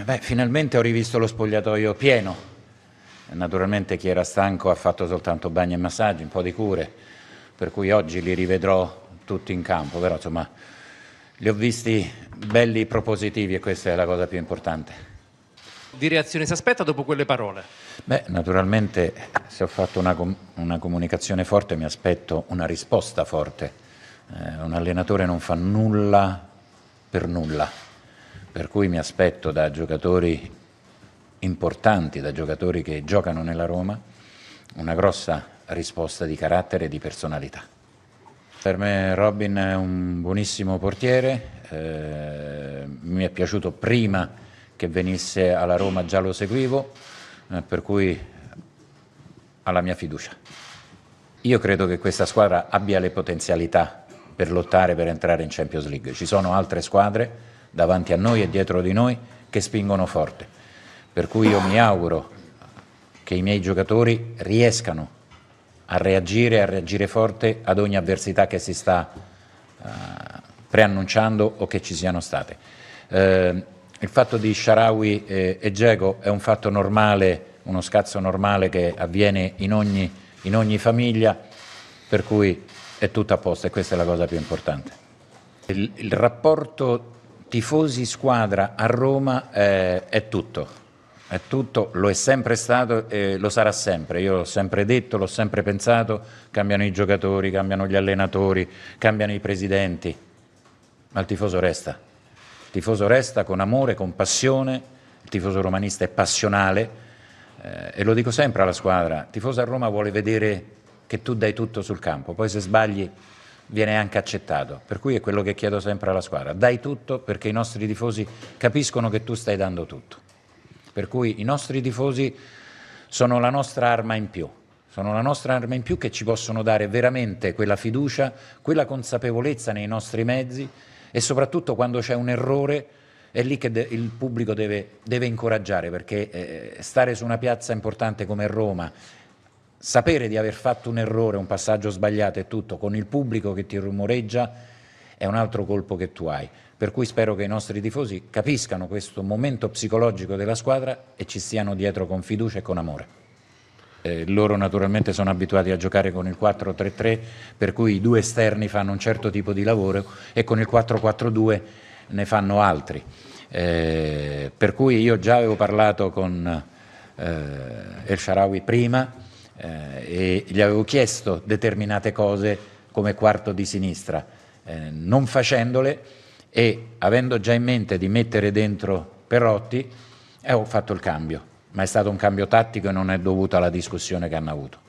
Eh, beh, finalmente ho rivisto lo spogliatoio pieno. Naturalmente chi era stanco ha fatto soltanto bagni e massaggi, un po' di cure, per cui oggi li rivedrò tutti in campo, però insomma li ho visti belli propositivi e questa è la cosa più importante. Di reazione si aspetta dopo quelle parole? Beh, naturalmente se ho fatto una, com- una comunicazione forte mi aspetto una risposta forte. Eh, un allenatore non fa nulla per nulla per cui mi aspetto da giocatori importanti, da giocatori che giocano nella Roma, una grossa risposta di carattere e di personalità. Per me Robin è un buonissimo portiere, eh, mi è piaciuto prima che venisse alla Roma, già lo seguivo, eh, per cui ha la mia fiducia. Io credo che questa squadra abbia le potenzialità per lottare per entrare in Champions League. Ci sono altre squadre davanti a noi e dietro di noi che spingono forte. Per cui io mi auguro che i miei giocatori riescano a reagire, a reagire forte ad ogni avversità che si sta uh, preannunciando o che ci siano state. Eh, il fatto di Sharawi eh, e Gego è un fatto normale, uno scazzo normale che avviene in ogni, in ogni famiglia, per cui è tutto a posto e questa è la cosa più importante. il, il rapporto tifosi squadra a Roma eh, è tutto. È tutto, lo è sempre stato e lo sarà sempre. Io l'ho sempre detto, l'ho sempre pensato, cambiano i giocatori, cambiano gli allenatori, cambiano i presidenti, ma il tifoso resta. Il tifoso resta con amore, con passione, il tifoso romanista è passionale eh, e lo dico sempre alla squadra, il tifoso a Roma vuole vedere che tu dai tutto sul campo, poi se sbagli viene anche accettato, per cui è quello che chiedo sempre alla squadra, dai tutto perché i nostri tifosi capiscono che tu stai dando tutto, per cui i nostri tifosi sono la nostra arma in più, sono la nostra arma in più che ci possono dare veramente quella fiducia, quella consapevolezza nei nostri mezzi e soprattutto quando c'è un errore è lì che il pubblico deve, deve incoraggiare perché eh, stare su una piazza importante come Roma sapere di aver fatto un errore, un passaggio sbagliato e tutto, con il pubblico che ti rumoreggia, è un altro colpo che tu hai. Per cui spero che i nostri tifosi capiscano questo momento psicologico della squadra e ci stiano dietro con fiducia e con amore. Eh, loro naturalmente sono abituati a giocare con il 4-3-3, per cui i due esterni fanno un certo tipo di lavoro e con il 4-4-2 ne fanno altri. Eh, per cui io già avevo parlato con eh, El Sharawi prima, eh, e gli avevo chiesto determinate cose come quarto di sinistra, eh, non facendole e avendo già in mente di mettere dentro Perotti, eh, ho fatto il cambio, ma è stato un cambio tattico e non è dovuto alla discussione che hanno avuto.